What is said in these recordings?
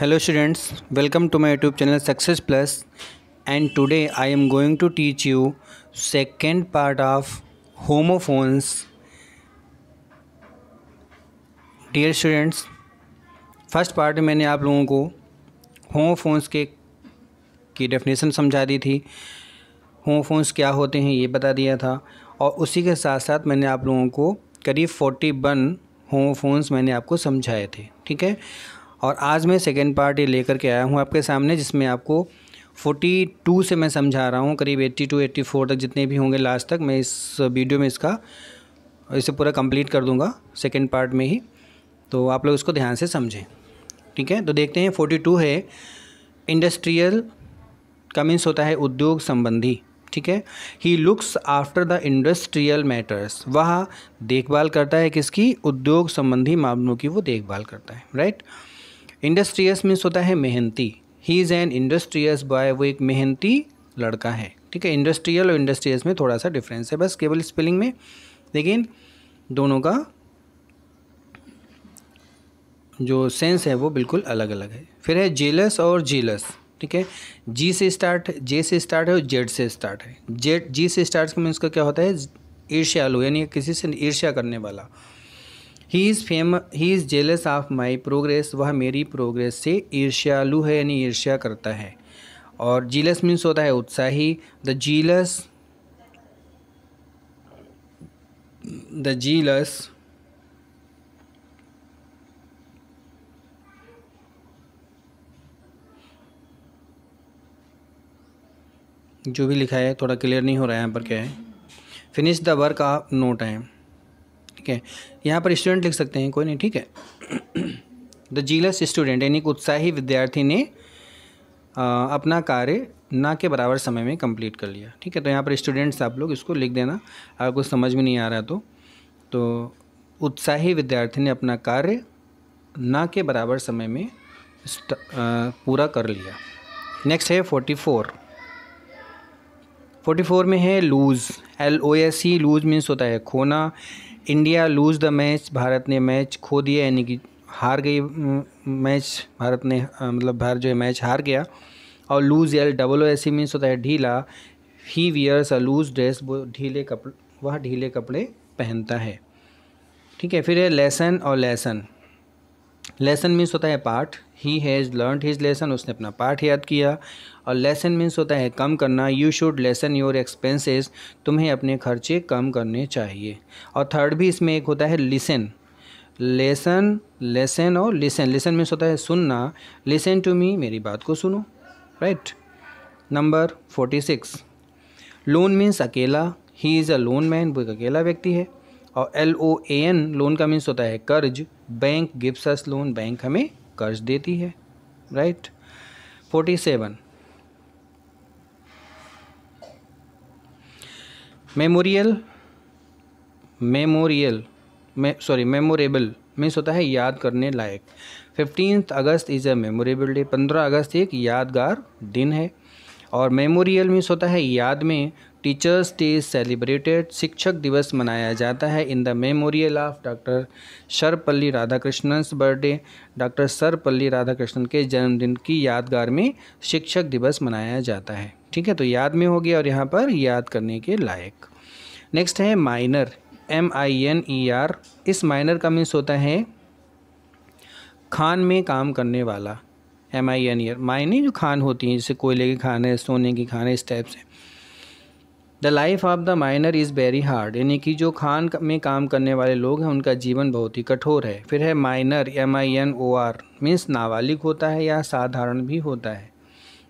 Hello students welcome to my YouTube channel success plus and today I am going to teach you second part of homophones dear students first part में मैंने आप लोगों को homophones के की definition समझा दी थी होमोफोन्स क्या होते हैं ये बता दिया था और उसी के साथ साथ मैंने आप लोगों को करीब फोर्टी वन मैंने आपको समझाए थे ठीक है और आज मैं सेकेंड पार्ट ये लेकर के आया हूँ आपके सामने जिसमें आपको 42 से मैं समझा रहा हूँ करीब 82, टू 84 तक जितने भी होंगे लास्ट तक मैं इस वीडियो में इसका इसे पूरा कंप्लीट कर दूँगा सेकेंड पार्ट में ही तो आप लोग इसको ध्यान से समझें ठीक है तो देखते हैं 42 है इंडस्ट्रियल का मीन्स होता है उद्योग संबंधी ठीक है he looks after the industrial matters वह देखभाल करता है किसकी उद्योग संबंधी मामलों की वो देखभाल करता है राइट right? इंडस्ट्रियस मीन्स होता है मेहनती he is an industrious boy वो एक मेहनती लड़का है ठीक है इंडस्ट्रियल और इंडस्ट्रियस में थोड़ा सा डिफरेंस है बस केवल स्पेलिंग में लेकिन दोनों का जो सेंस है वो बिल्कुल अलग अलग है फिर है जेलस और जेलस ठीक है जी से स्टार्ट जे से स्टार्ट है और जेड से स्टार्ट है जेड जी से स्टार्ट का मीन्स का क्या होता है ईर्ष्यालु यानी किसी से ईर्ष्या करने वाला he is fame he is jealous of my progress वह मेरी प्रोग्रेस से ईर्ष्यालु है यानी ईर्ष्या करता है और जीलस मीन्स होता है उत्साही द जीलस द जीलस जो भी लिखा है थोड़ा क्लियर नहीं हो रहा है यहाँ पर क्या है finish the work of no time ठीक है यहाँ पर स्टूडेंट लिख सकते हैं कोई नहीं ठीक है द जीलस स्टूडेंट यानी एक उत्साही विद्यार्थी ने आ, अपना कार्य ना के बराबर समय में कंप्लीट कर लिया ठीक है तो यहाँ पर स्टूडेंट्स आप लोग इसको लिख देना अगर कुछ समझ में नहीं आ रहा तो तो उत्साही विद्यार्थी ने अपना कार्य ना के बराबर समय में पूरा कर लिया नेक्स्ट है फोर्टी फोर फोर्टी फोर में है lose L O S E lose means होता है खोना India lose the match Bharat ने मैच खो दिया यानी कि हार गई मैच हम्म, भारत ने मतलब भारत जो है मैच हार गया और लूज़ यार डबल ओ ऐसी मीन्स होता है ढीला he wears a loose dress वो ढीले कपड़े वह ढीले कपड़े पहनता है ठीक है फिर है लेसन और लेसन लेसन मीन्स होता है पाठ he has learn his lesson उसने अपना पाठ याद किया और लेसन मीन्स होता है कम करना you should lessen your expenses तुम्हें अपने खर्चे कम करने चाहिए और थर्ड भी इसमें एक होता है लिसन लेसन लेसन और लिसन लेसन मीन्स होता है सुनना लिसन टू मी मेरी बात को सुनो right number forty six lone means अकेला he is a lone man वो एक अकेला व्यक्ति है और L O A N loan का मीन्स होता है कर्ज bank gives us loan bank हमें कर्ज देती है right forty seven memorial memorial sorry memorable means होता है याद करने लायक fifteen August is a memorable day पंद्रह अगस्त एक यादगार दिन है और मेमोरियल मीन्स होता है याद में टीचर्स डे सेलिब्रेटेड शिक्षक दिवस मनाया जाता है in the memorial of doctor Sarvepalli Radhakrishnan birthday doctor Sarvepalli Radhakrishnan के जन्मदिन की यादगार में शिक्षक दिवस मनाया जाता है ठीक है तो याद में हो गया और यहाँ पर याद करने के लायक नेक्स्ट है minor M I N E R इस माइनर का मीन्स होता है खान में काम करने वाला M I N E R mining जो खान होती हैं जैसे कोयले की खान है सोने की खान है इस टाइप से the life of the minor is very hard यानी कि जो खान में काम करने वाले लोग हैं उनका जीवन बहुत ही कठोर है फिर है minor M I N O R means नाबालिग होता है या साधारण भी होता है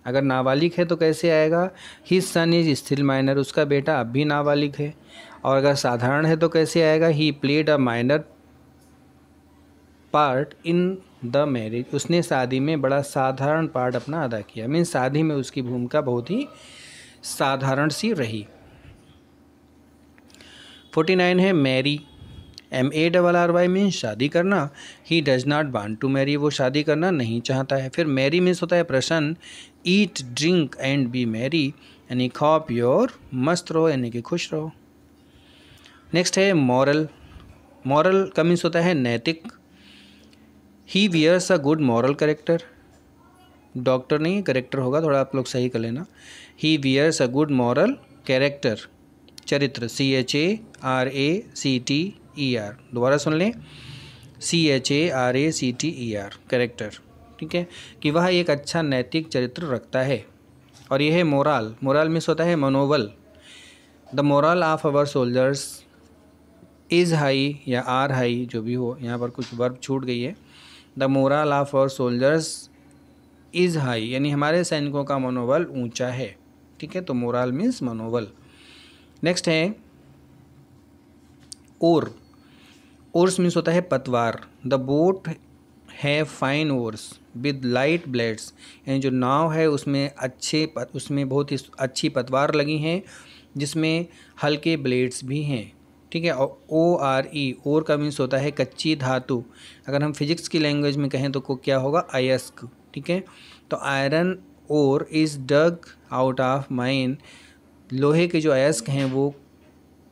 अगर नाबालिग है तो कैसे आएगा he son is still minor उसका बेटा अब भी नाबालिग है और अगर साधारण है तो कैसे आएगा he played a minor part in the marriage उसने शादी में बड़ा साधारण पार्ट अपना अदा किया मीन्स शादी में उसकी भूमिका बहुत ही साधारण सी रही फोर्टी नाइन है marry M A double R Y means शादी करना he does not want to marry वो शादी करना नहीं चाहता है फिर मैरी मीन्स होता है प्रसन्न eat drink and be merry यानी खाओ पियो मस्त रहो यानी कि खुश रहो नेक्स्ट है मॉरल मॉरल का मीन्स होता है नैतिक he wears a good moral character doctor नहीं करेक्टर होगा थोड़ा आप लोग सही कर लेना he wears a good moral character चरित्र C H A R A C T E R दोबारा सुन लें C H A R A C T E R character ठीक है कि वह एक अच्छा नैतिक चरित्र रखता है और यह है मोराल मोराल मिस होता है मनोबल the moral of our soldiers is high या आर हाई जो भी हो यहाँ पर कुछ वर्ब छूट गई है the moral of our soldiers is high यानी हमारे सैनिकों का मनोबल ऊंचा है ठीक है तो मोरल मीन्स मनोबल नेक्स्ट है ओर ओर्स मीन्स होता है पतवार द बोट है fine oars with light blades यानी जो नाव है उसमें अच्छे उसमें बहुत ही अच्छी पतवार लगी हैं जिसमें हल्के ब्लेड्स भी हैं ठीक है और ओ आर ई ओर का मीन्स होता है कच्ची धातु अगर हम फिजिक्स की लैंग्वेज में कहें तो को क्या होगा अयस्क ठीक है तो iron ore is dug out of mine लोहे के जो अयस्क हैं वो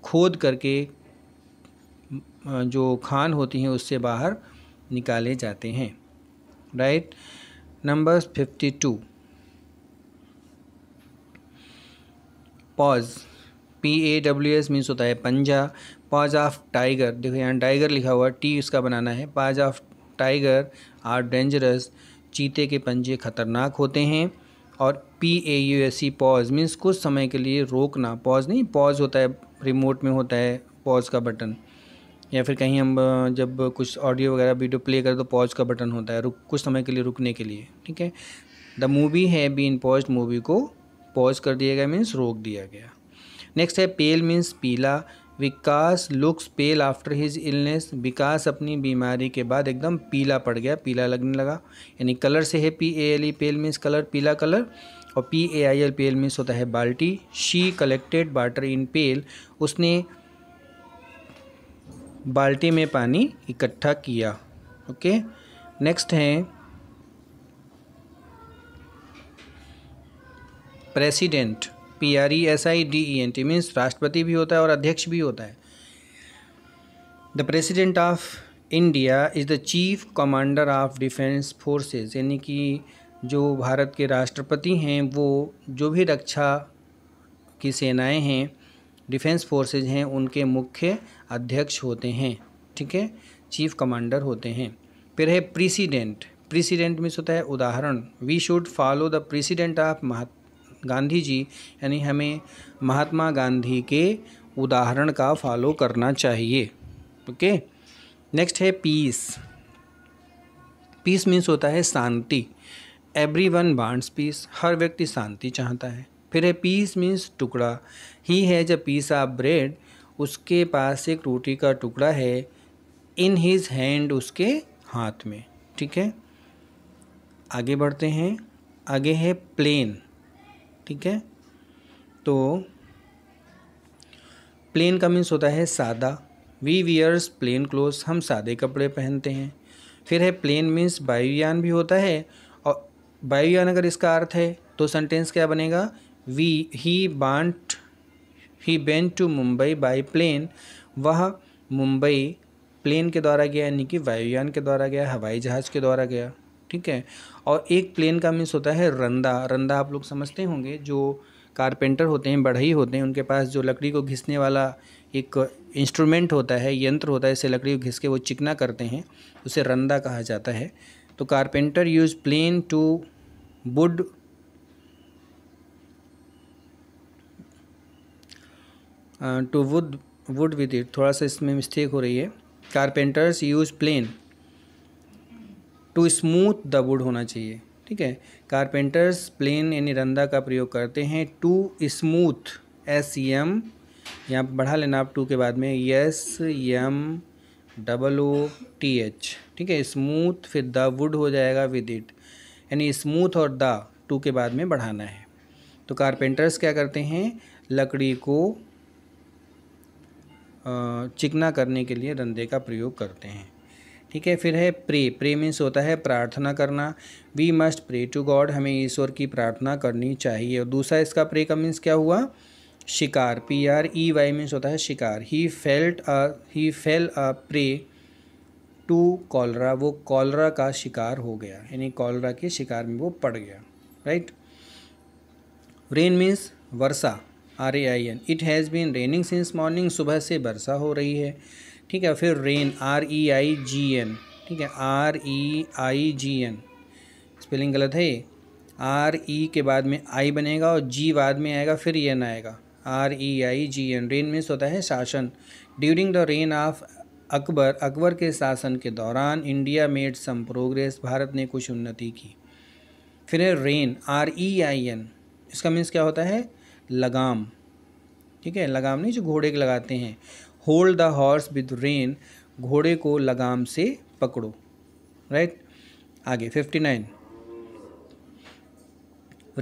खोद करके जो खान होती हैं उससे बाहर निकाले जाते हैं right number fifty two paws P A W S means होता है पंजा पॉज ऑफ टाइगर देखो यहाँ टाइगर लिखा हुआ टी उसका बनाना है paws of tiger are dangerous चीते के पंजे खतरनाक होते हैं और P A U S E pause means कुछ समय के लिए रोकना पॉज नहीं पॉज होता है रिमोट में होता है पॉज का बटन या फिर कहीं हम जब कुछ ऑडियो वगैरह वीडियो प्ले करें तो पॉज का बटन होता है रुक कुछ समय के लिए रुकने के लिए ठीक है द मूवी है बीन पॉज मूवी को पॉज कर दिया गया मीन्स रोक दिया गया नेक्स्ट है पेल मीन्स पीला Vikas looks pale after his illness Vikas अपनी बीमारी के बाद एकदम पीला पड़ गया पीला लगने लगा यानी कलर से है P A L E pale means colour पीला कलर और P A I L pail means होता है बाल्टी she collected water in pail उसने बाल्टी में पानी इकट्ठा किया ओके नेक्स्ट है president P R E S I D E N T means राष्ट्रपति भी होता है और अध्यक्ष भी होता है the president of India is the chief commander of defence forces यानी कि जो भारत के राष्ट्रपति हैं वो जो भी रक्षा की सेनाएं हैं डिफेंस फोर्सेज हैं उनके मुख्य अध्यक्ष होते हैं ठीक है चीफ कमांडर होते हैं फिर है प्रेसिडेंट प्रेसिडेंट मीन्स होता है उदाहरण we should follow the president of Gandhi ji यानी हमें महात्मा गांधी के उदाहरण का फॉलो करना चाहिए ओके नेक्स्ट है पीस पीस मीन्स होता है शांति एवरी वन वांट्स पीस हर व्यक्ति शांति चाहता है फिर है पीस मीन्स टुकड़ा ही है जब पीस ऑफ ब्रेड उसके पास एक रोटी का टुकड़ा है इन हीज हैंड उसके हाथ में ठीक है आगे बढ़ते हैं आगे है प्लेन ठीक है तो प्लेन का मीन्स होता है सादा वी वीयर्स प्लेन क्लोथ्स हम सादे कपड़े पहनते हैं फिर है प्लेन मीन्स वायुयान भी होता है और वायुयान अगर इसका अर्थ है तो सेंटेंस क्या बनेगा we he went he went to Mumbai by plane वह मुंबई प्लेन के द्वारा गया यानी कि वायुयान के द्वारा गया हवाई जहाज़ के द्वारा गया ठीक है और एक प्लेन का मीन्स होता है रंदा रंदा आप लोग समझते होंगे जो कारपेंटर होते हैं बढ़ई होते हैं उनके पास जो लकड़ी को घिसने वाला एक इंस्ट्रूमेंट होता है यंत्र होता है इसे लकड़ी को घिस के वो चिकना करते हैं उसे रंदा कहा जाता है तो carpenter use plane to wood to wood wood with it थोड़ा सा इसमें मिस्टेक हो रही है carpenters use plane to smooth the wood होना चाहिए ठीक है कारपेंटर्स प्लेन यानी रंदा का प्रयोग करते हैं टू स्मूथ एस एम यहाँ बढ़ा लेना आप टू के बाद में S M double O T H ठीक है स्मूथ फिर द वुड हो जाएगा विद इट यानी स्मूथ और द टू के बाद में बढ़ाना है तो कारपेंटर्स क्या करते हैं लकड़ी को चिकना करने के लिए रंधे का प्रयोग करते हैं ठीक है फिर है प्रे प्रे मीन्स होता है प्रार्थना करना we must pray to God हमें ईश्वर की प्रार्थना करनी चाहिए और दूसरा इसका प्रे का मीन्स क्या हुआ शिकार P R E Y means होता है शिकार he felt a he fell a prey to cholera वो कॉलरा का शिकार हो गया यानी कॉलरा के शिकार में वो पड़ गया राइट रेन मीन्स वर्षा R A I N it has been raining since morning सुबह से वर्षा हो रही है ठीक है फिर rain R E I G N ठीक है R E I G N spelling गलत है ये आर ई e के बाद में आई बनेगा और जी बाद में आएगा फिर एन e आएगा R E I G N reign means होता है शासन during the reign of Akbar Akbar के शासन के दौरान इंडिया मेड सम प्रोग्रेस भारत ने कुछ उन्नति की फिर है rein R E I N इसका मीन्स क्या होता है लगाम ठीक है लगाम नहीं जो घोड़े के लगाते हैं hold the horse with rein घोड़े को लगाम से पकड़ो राइट आगे fifty nine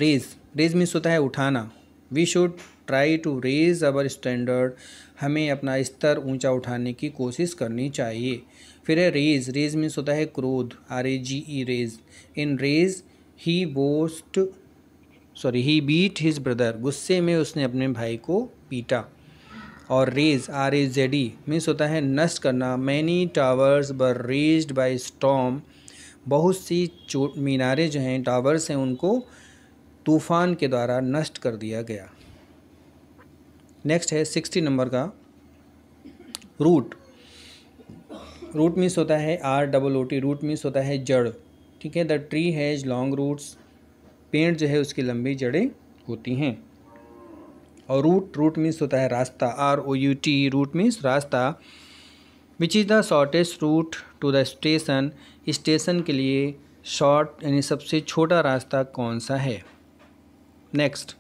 raise raise means होता है उठाना we should try to raise our standard हमें अपना स्तर ऊंचा उठाने की कोशिश करनी चाहिए फिर है रेज रेज मीन्स होता है क्रोध R A G E rage in rage he boast sorry he beat his brother गुस्से में उसने अपने भाई को पीटा और raze R A Z E means होता है नष्ट करना many towers were raze by storm बहुत सी चोट मीनारे जो हैं टावर्स हैं उनको तूफ़ान के द्वारा नष्ट कर दिया गया नेक्स्ट है सिक्सटी नंबर का रूट रूट मीन्स होता है R double O T root means होता है जड़ ठीक है the tree has long roots पेड़ जो है उसकी लंबी जड़ें होती हैं और रूट रूट मीन्स होता है रास्ता R O U T root means रास्ता which is the shortest route to the station station के लिए शॉर्ट यानी सबसे छोटा रास्ता कौन सा है नेक्स्ट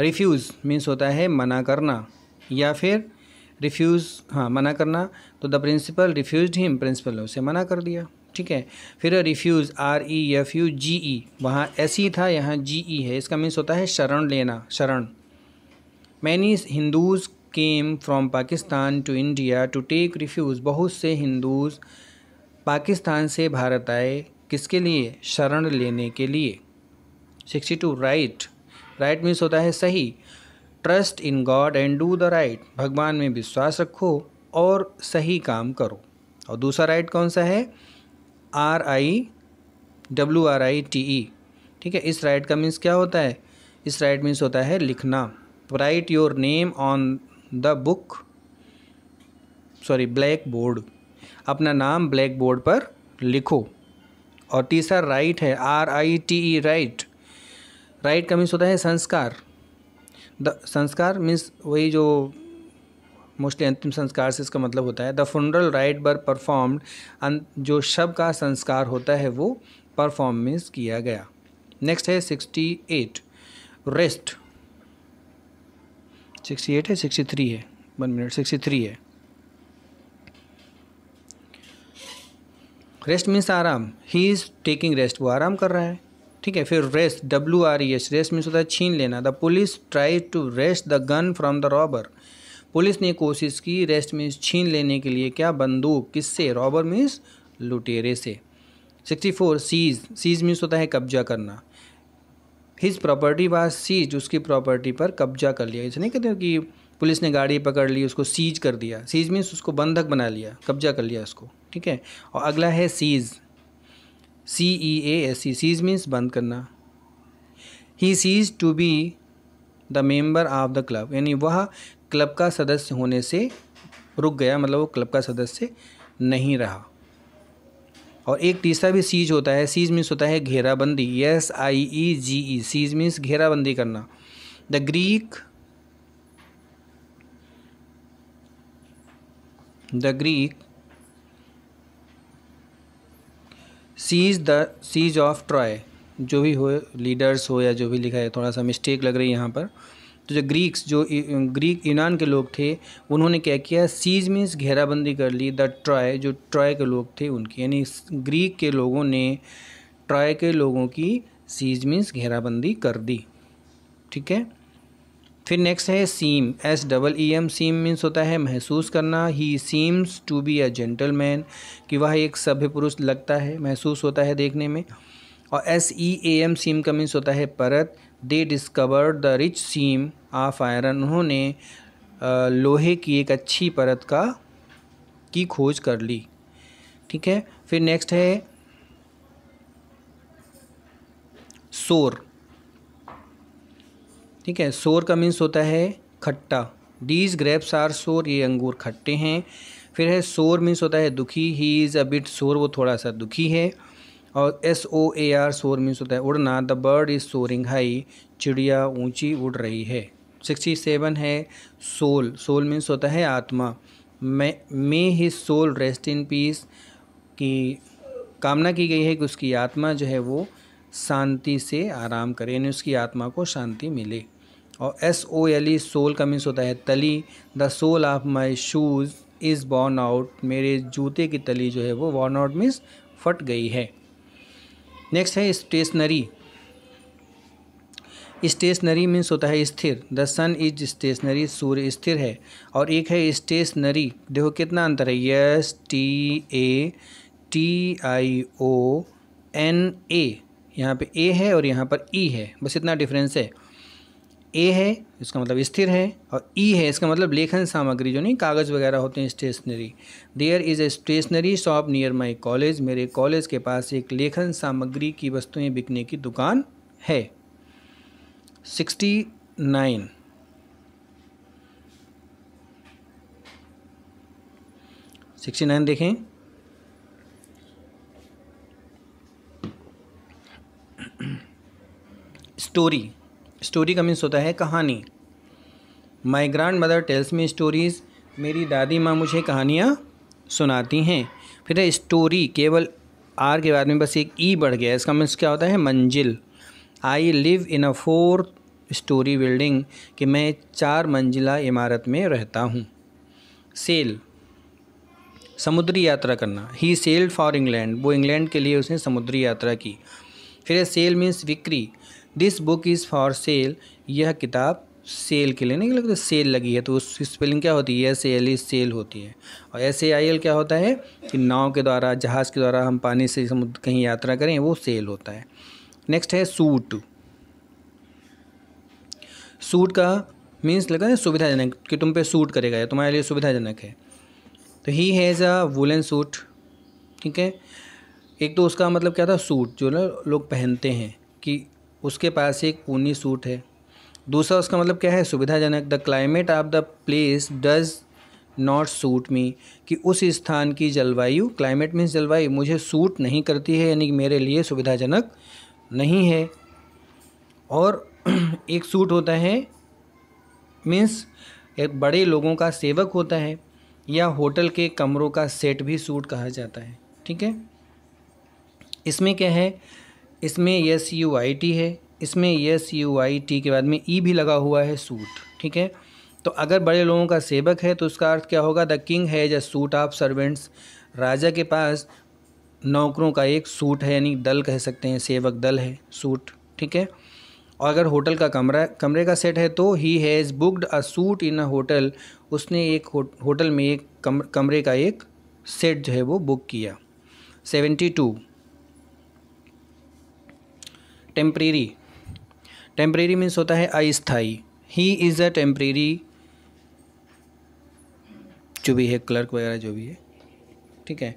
रिफ्यूज़ मीन्स होता है मना करना या फिर रिफ्यूज़ हाँ मना करना तो the principal refuse him principal ने उसे मना कर दिया ठीक है फिर refuge R E F U G E वहाँ एस ई था यहाँ जी ई e है इसका मीन्स होता है शरण लेना शरण many Hindus came from Pakistan to India to take refuge बहुत से हिंदूज़ पाकिस्तान से भारत आए किसके लिए शरण लेने के लिए sixty two right right means होता है सही trust in God and do the right भगवान में विश्वास रखो और सही काम करो और दूसरा राइट कौन सा है R I W R I T E ठीक है इस राइट का मीन्स क्या होता है इस राइट मीन्स होता है लिखना write your name on the book sorry black board अपना नाम ब्लैक बोर्ड पर लिखो और तीसरा राइट है R I T E rite rite का मीन्स होता है संस्कार द संस्कार मीन्स वही जो मोस्टली अंतिम संस्कार से इसका मतलब होता है the funeral rite were performed um, जो शव का संस्कार होता है वो परफॉर्मेंस किया गया नेक्स्ट है sixty eight rest sixty eight है सिक्सटी थ्री है वन मिनट सिक्सटी थ्री है रेस्ट मीन्स आराम ही इज़ टेकिंग रेस्ट वो आराम कर रहा है ठीक है फिर wrest W R E S wrest means होता है छीन लेना the police try to wrest the gun from the robber police ने कोशिश की रेस्ट मीन्स छीन लेने के लिए क्या बंदूक किससे रॉबर मीन्स लुटेरे से sixty four seize seize means होता है कब्जा करना हिज प्रॉपर्टी वाज सीज उसकी प्रॉपर्टी पर कब्जा कर लिया इसने कहते कि पुलिस ने गाड़ी पकड़ ली उसको सीज कर दिया सीज मीन्स उसको बंधक बना लिया कब्जा कर लिया उसको ठीक है और अगला है cease C E A S C cease means बंद करना he cease to be the member of the club यानी वह क्लब का सदस्य होने से रुक गया मतलब वो क्लब का सदस्य नहीं रहा और एक तीसरा भी सीज होता है सीज मीन्स होता है घेराबंदी S I E G E siege means घेराबंदी करना the Greek the Greek siege the siege of Troy जो भी हो लीडर्स हो या जो भी लिखा है थोड़ा सा मिस्टेक लग रही है यहाँ पर तो जो ग्रीक्स जो ग्रीक यूनान के लोग थे उन्होंने क्या किया सीज मीन्स घेराबंदी कर ली द ट्राय जो ट्राय के लोग थे उनकी यानी ग्रीक के लोगों ने ट्राय के लोगों की सीज मीन्स घेराबंदी कर दी ठीक है फिर नेक्स्ट है seem S double E M seem means होता है महसूस करना he seems to be a gentleman कि वह एक सभ्य पुरुष लगता है महसूस होता है देखने में और एस ई ए एम सीम का मीन्स होता है परत they discover the rich seam of iron उन्होंने लोहे की एक अच्छी परत का की खोज कर ली ठीक है फिर नेक्स्ट है सोर ठीक है सोर का मीन्स होता है खट्टा डीज ग्रेप्स आर सोर ये अंगूर खट्टे हैं फिर है सोर मीन्स होता है दुखी ही इज़ अ बिट सोर वो थोड़ा सा दुखी है और S O A R soar means होता है उड़ना the bird is soaring high चिड़िया ऊंची उड़ रही है सिक्सटी सेवन है सोल सोल मीन्स होता है आत्मा may may his soul rest in peace की कामना की गई है कि उसकी आत्मा जो है वो शांति से आराम करे यानी उसकी आत्मा को शांति मिले और S O L E sole का मीन्स होता है तली the sole of my shoes is worn out मेरे जूते की तली जो है वो वॉर्न आउट मीन्स फट गई है नेक्स्ट है स्टेशनरी स्टेशनरी मीन्स होता है स्थिर द सन इज स्टेशनरी सूर्य स्थिर है और एक है स्टेशनरी देखो कितना अंतर है S T A T I O N A यहाँ पे ए है और यहाँ पर ई है बस इतना डिफरेंस है ए है इसका मतलब स्थिर है और ई है इसका मतलब लेखन सामग्री जो नहीं कागज़ वगैरह होते हैं stationery there is a stationery shop near my college मेरे कॉलेज के पास एक लेखन सामग्री की वस्तुएं बिकने की दुकान है सिक्सटी नाइन देखें स्टोरी स्टोरी का मीन्स होता है कहानी my grandmother tells me stories मेरी दादी माँ मुझे कहानियाँ सुनाती हैं फिर है स्टोरी केवल आर के बाद में बस एक ई e बढ़ गया इसका मीन्स क्या होता है मंजिल I live in a four storey building कि मैं चार मंजिला इमारत में रहता हूँ सेल समुद्री यात्रा करना ही सेल्ड फॉर इंग्लैंड वो इंग्लैंड के लिए उसने समुद्री यात्रा की फिर सेल मीन्स विक्री this book is for sale यह किताब सेल के लिए नहीं लगता सेल लगी है तो उस स्पेलिंग क्या होती है एस एल ई सेल होती है और एस ए आई एल क्या होता है कि नाव के द्वारा जहाज़ के द्वारा हम पानी से समुद्र कहीं यात्रा करें वो सेल होता है नेक्स्ट है सूट सूट का मीन्स लगा है सुविधाजनक कि तुम पे सूट करेगा या तुम्हारे लिए सुविधाजनक है तो he has a woollen suit ठीक है एक तो उसका मतलब क्या था सूट जो ना लोग पहनते हैं कि उसके पास एक ऊनी सूट है दूसरा उसका मतलब क्या है सुविधाजनक the climate of the place does not suit me कि उस स्थान की जलवायु क्लाइमेट मीन्स जलवायु मुझे सूट नहीं करती है यानी मेरे लिए सुविधाजनक नहीं है और एक सूट होता है मीन्स एक बड़े लोगों का सेवक होता है या होटल के कमरों का सेट भी सूट कहा जाता है ठीक है इसमें क्या है इसमें यस यू आई टी है इसमें यस यू आई टी के बाद में ई e भी लगा हुआ है सूट ठीक है तो अगर बड़े लोगों का सेवक है तो उसका अर्थ क्या होगा the king has a suit of servants राजा के पास नौकरों का एक सूट है यानी दल कह सकते हैं सेवक दल है सूट ठीक है और अगर होटल का कमरा कमरे का सेट है तो he has booked a suit in a hotel उसने एक हो, होटल में एक कम, कमरे का एक सेट जो है वो बुक किया seventy two temporary temporary means होता है अस्थाई ही इज़ अ टेम्प्रेरी जो भी है क्लर्क वगैरह जो भी है ठीक है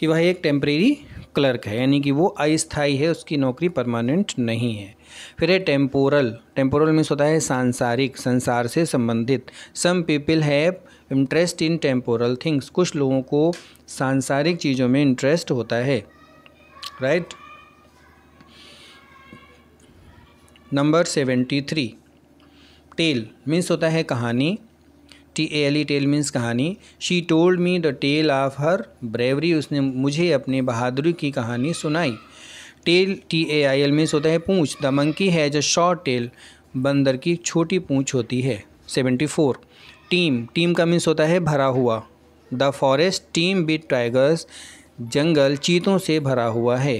कि वह एक टेम्परेरी क्लर्क है यानी कि वो अस्थाई है उसकी नौकरी परमानेंट नहीं है फिर है टेम्पोरल टेम्पोरल मीन्स होता है सांसारिक संसार से संबंधित some people have interest in temporal things कुछ लोगों को सांसारिक चीज़ों में इंटरेस्ट होता है right number seventy three tale means होता है कहानी T A L E tale means कहानी she told me the tale of her bravery उसने मुझे अपने बहादुरी की कहानी सुनाई tail T A I L means होता है पूँछ the monkey has a short tail बंदर की छोटी पूँछ होती है सेवेंटी फोर टीम टीम का मीन्स होता है भरा हुआ the forest teem with tigers जंगल चीतों से भरा हुआ है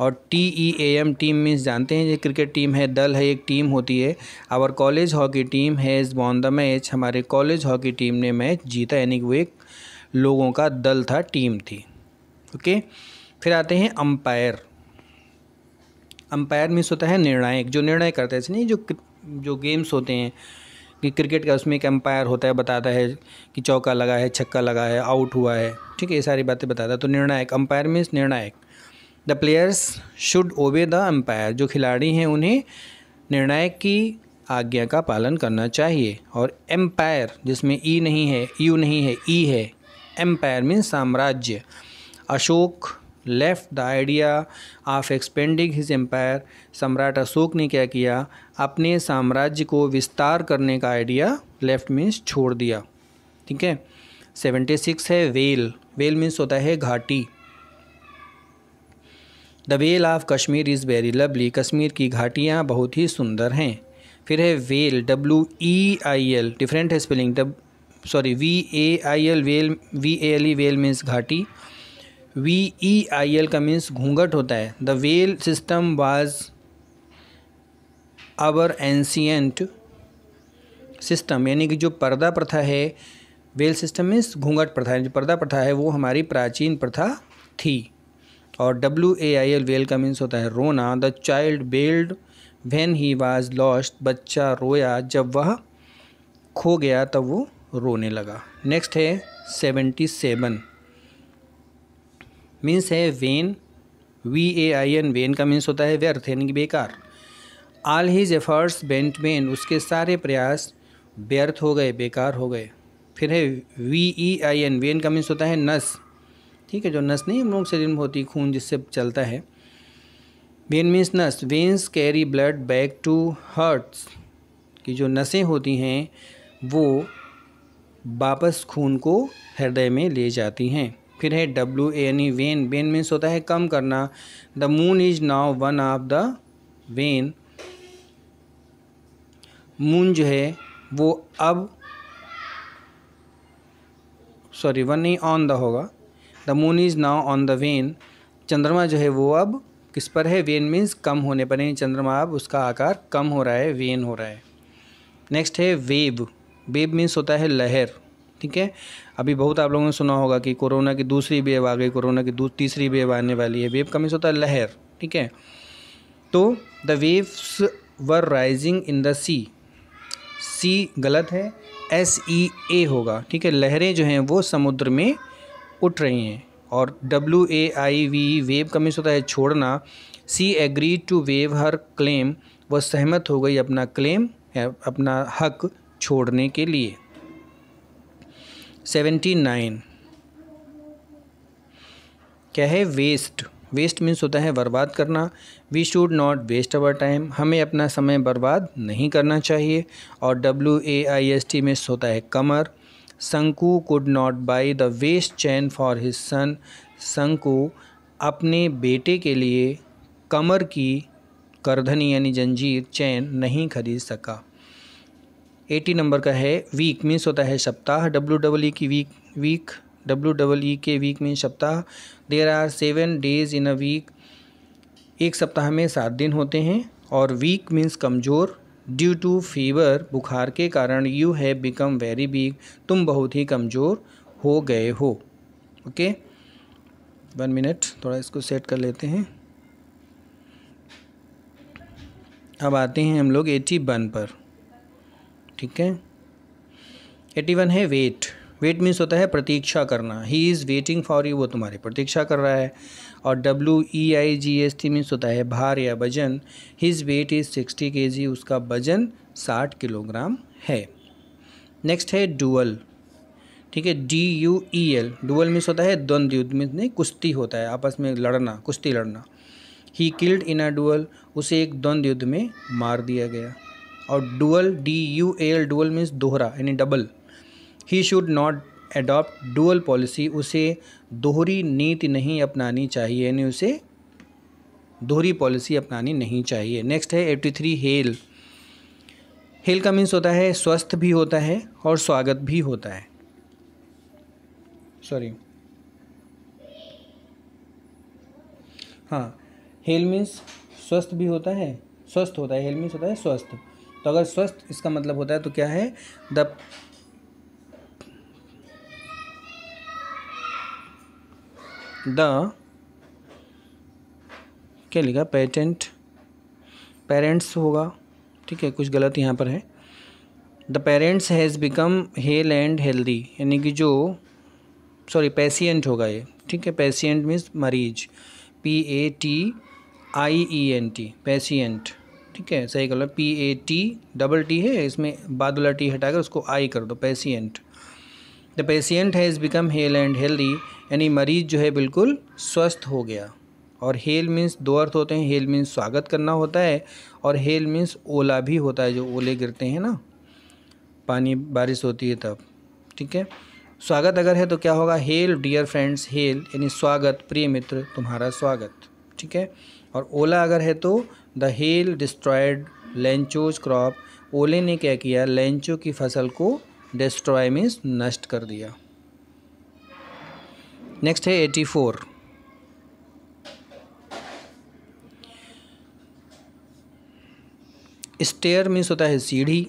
और T E A M team means जानते हैं ये क्रिकेट टीम है दल है एक टीम होती है आवर कॉलेज हॉकी टीम है इज़ बॉन द मैच हमारे कॉलेज हॉकी टीम ने मैच जीता यानी कि वो एक लोगों का दल था टीम थी ओके फिर आते हैं अंपायर अंपायर मीन्स होता है निर्णायक जो निर्णय करते हैं नहीं जो जो गेम्स होते हैं कि क्रिकेट का उसमें एक अंपायर होता है बताता है कि चौका लगा है छक्का लगा है आउट हुआ है ठीक है ये सारी बातें बताता है तो निर्णायक अंपायर मीन्स निर्णायक the players should obey the umpire जो खिलाड़ी हैं उन्हें निर्णायक की आज्ञा का पालन करना चाहिए और एम्पायर जिसमें ई e नहीं है यू नहीं है ई e है एम्पायर मीन्स साम्राज्य Ashok left the idea of expanding his empire सम्राट अशोक ने क्या किया अपने साम्राज्य को विस्तार करने का आइडिया लेफ्ट मीन्स छोड़ दिया ठीक है सेवेंटी सिक्स है वेल वेल मीन्स होता है घाटी the vale of Kashmir is very lovely Kashmir की घाटियाँ बहुत ही सुंदर हैं फिर है veil W E I L different है स्पेलिंग डब sorry V A I L vale V A L E vale means घाटी वी ई आई एल का मीन्स घूंघट होता है the veil system was our ancient system यानी कि जो पर्दा प्रथा है वेल सिस्टम मीन्स घूंघट प्रथा जो पर्दा प्रथा है वो हमारी प्राचीन प्रथा थी और W A I L wail का मीन्स होता है रोना the child wailed when he was lost बच्चा रोया जब वह खो गया तब वो रोने लगा नेक्स्ट है सेवेंटी सेवन मीन्स है vain V A I N when का मीन्स होता है व्यर्थ यानी कि बेकार all his efforts went vain उसके सारे प्रयास व्यर्थ हो गए बेकार हो गए फिर है V E I N when का मीन्स होता है नस ठीक है जो नस नहीं हम लोग शरीर में होती खून जिससे चलता है वेन मीन्स नस veins carry blood back to hearts की जो नसें होती हैं वो वापस खून को हृदय में ले जाती हैं फिर है W N E wane wane means होता है कम करना the moon is now one of the wane moon जो है वो अब सॉरी वन नहीं ऑन द होगा the moon is now on the wane चंद्रमा जो है वो अब किस पर है वेन मीन्स कम होने पर यानी चंद्रमा अब उसका आकार कम हो रहा है वेन हो रहा है नेक्स्ट है वेब वेब मीन्स होता है लहर ठीक है अभी बहुत आप लोगों ने सुना होगा कि कोरोना की दूसरी वेब आ गई कोरोना की तीसरी वेब आने वाली है वेब का मीन्स होता है लहर ठीक है तो the waves were rising in the sea sea गलत है एस ई ए होगा ठीक है लहरें जो हैं वो समुद्र में उठ रही हैं और W A I V waive का मीन्स होता है छोड़ना she agree to waive her claim वह सहमत हो गई अपना क्लेम अपना हक छोड़ने के लिए सेवेंटी नाइन क्या है वेस्ट वेस्ट मीन्स होता है बर्बाद करना we should not waste our time हमें अपना समय बर्बाद नहीं करना चाहिए और W A I S T means होता है कमर Shanku could not buy the waist chain for his son Shanku अपने बेटे के लिए कमर की करधनी यानी जंजीर चैन नहीं खरीद सका एटी नंबर का है वीक मीन्स होता है सप्ताह W W E K week week W W E K week mean सप्ताह there are seven days in a week एक सप्ताह में सात दिन होते हैं और वीक मीन्स कमज़ोर ड्यू टू फीवर बुखार के कारण you have become very weak तुम बहुत ही कमज़ोर हो गए हो ओके वन मिनट थोड़ा इसको सेट कर लेते हैं अब आते हैं हम लोग एटी वन पर ठीक है एटी वन है वेट वेट मीन्स होता है प्रतीक्षा करना he is waiting for you वो तुम्हारी प्रतीक्षा कर रहा है और W E I G S T means होता है भार या वजन हिज वेट इज़ सिक्सटी के जी उसका वजन साठ किलोग्राम है नेक्स्ट है डुअल ठीक है D U E L dual means होता है द्वंद्व युद्ध मीन्स नहीं कुश्ती होता है आपस में लड़ना कुश्ती लड़ना he killed in a dual उसे एक द्वंद्व युद्ध में मार दिया गया और dual D U L dual means दोहरा यानी double he should not adopt dual policy उसे दोहरी नीति नहीं अपनानी चाहिए यानी उसे दोहरी पॉलिसी अपनानी नहीं चाहिए नेक्स्ट है एट्टी थ्री हेल हेल का मीन्स होता है स्वस्थ भी होता है और स्वागत भी होता है सॉरी हाँ हेल मीन्स स्वस्थ भी होता है स्वस्थ होता है हेल मीन्स होता है स्वस्थ तो अगर स्वस्थ इसका मतलब होता है तो क्या है द द क्या लिखा पेटेंट पेरेंट्स होगा ठीक है कुछ गलत यहाँ पर है the parents has become hale and healthy यानी कि जो सॉरी पेशियंट होगा ये ठीक है पेशियंट मीन्स मरीज P A T I E N T patient ठीक है सही कर लो P A T double T है इसमें बाद वाला टी हटाकर उसको आई कर दो patient the patient has become hale and healthy यानी मरीज़ जो है बिल्कुल स्वस्थ हो गया और हेल मीन्स दो अर्थ होते हैं हेल मीन्स स्वागत करना होता है और हेल मीन्स ओला भी होता है जो ओले गिरते हैं ना पानी बारिश होती है तब ठीक है स्वागत अगर है तो क्या होगा हेल डियर फ्रेंड्स हेल यानी स्वागत प्रिय मित्र तुम्हारा स्वागत ठीक है और ओला अगर है तो the hail destroyed Lencho's crop ओले ने क्या किया लेंचो की फसल को डिस्ट्रॉय मीन्स नष्ट कर दिया नेक्स्ट है एटी फोर स्टेयर मीन्स होता है सीढ़ी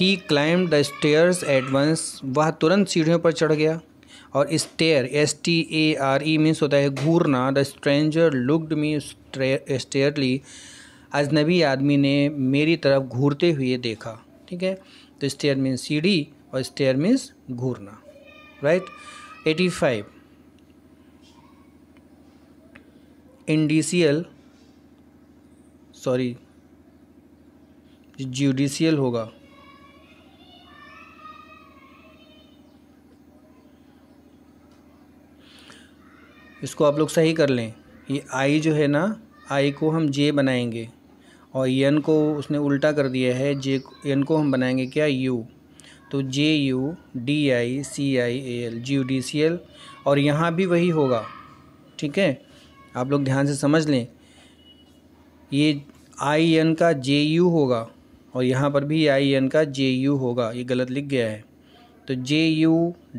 he climb the stairs at once वह तुरंत सीढ़ियों पर चढ़ गया और stare S T A R E means होता है घूरना the stranger looked me starely अजनबी आदमी ने मेरी तरफ घूरते हुए देखा ठीक है तो स्टेयर मीन्स सीढ़ी और स्टेयर मीन्स घूरना राइट एटी फाइव इंडीसीएल सॉरी ज्यूडिशियल होगा इसको आप लोग सही कर लें ये आई जो है ना आई को हम जे बनाएंगे और एन को उसने उल्टा कर दिया है जे एन को हम बनाएंगे क्या यू तो J U D I C I A L G U D C L और यहाँ भी वही होगा ठीक है आप लोग ध्यान से समझ लें ये आई एन का जे यू होगा और यहाँ पर भी आई एन का जे यू होगा ये गलत लिख गया है तो J U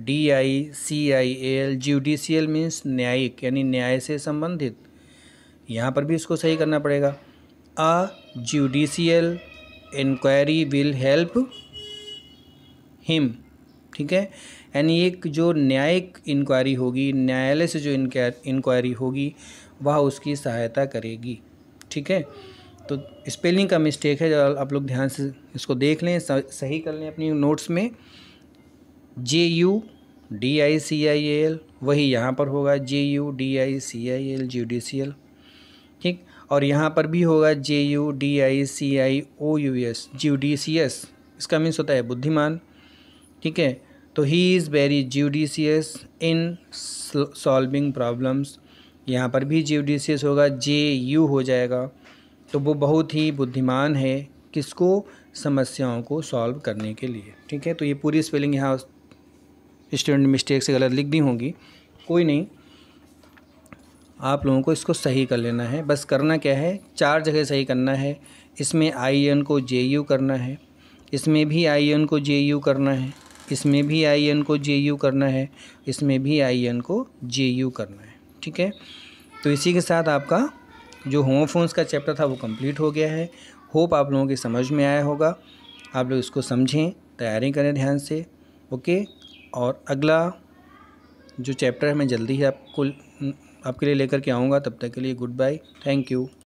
D I C I A L G L means न्यायिक यानी न्याय से संबंधित यहाँ पर भी इसको सही करना पड़ेगा a judicial inquiry will help him ठीक है यानी एक जो न्यायिक इंक्वायरी होगी न्यायालय से जो इंक्वायरी होगी वह उसकी सहायता करेगी ठीक है तो स्पेलिंग का मिस्टेक है जब आप लोग ध्यान से इसको देख लें सही कर लें अपनी नोट्स में J U D I C I L वही यहाँ पर होगा J U D I C I L G D C L ठीक और यहाँ पर भी होगा J U D I C I O U S G D C S इसका मीन्स होता है बुद्धिमान ठीक है तो he is very judicious in solving problems यहाँ पर भी ज्यूडिशियस होगा जे यू हो जाएगा तो वो बहुत ही बुद्धिमान है किसको समस्याओं को सॉल्व करने के लिए ठीक है तो ये पूरी स्पेलिंग यहाँ स्टूडेंट मिस्टेक से गलत लिख दी होंगी कोई नहीं आप लोगों को इसको सही कर लेना है बस करना क्या है चार जगह सही करना है इसमें आई एन को जे यू करना है इसमें भी आई एन को जे यू करना है इसमें भी आई एन को जे यू करना है इसमें भी आई एन को जे यू करना है ठीक है तो इसी के साथ आपका जो होमोफोन्स का चैप्टर था वो कंप्लीट हो गया है होप आप लोगों के समझ में आया होगा आप लोग इसको समझें तैयारी करें ध्यान से ओके और अगला जो चैप्टर है मैं जल्दी ही आपको आपके लिए लेकर के आऊँगा तब तक के लिए गुड बाय थैंक यू